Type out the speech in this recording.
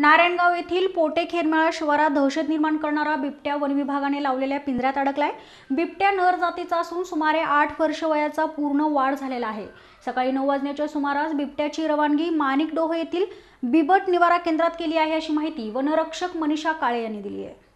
नारायणगाव येथील पोटे खेरमाळा शिवारात दहशत निर्माण करणारा बिबट्या वन विभागाने लावलेल्या पिंजऱ्यात अडकलाय बिबट्या नर जातीचा असून सुमारे आठ वर्ष वयाचा पूर्ण वाढ झालेला आहे सकाळी नऊ वाजण्याच्या सुमारास बिबट्याची रवानगी माणिक डोह येथील बिबट निवारा केंद्रात केली आहे अशी माहिती वनरक्षक मनीषा काळे यांनी दिली आहे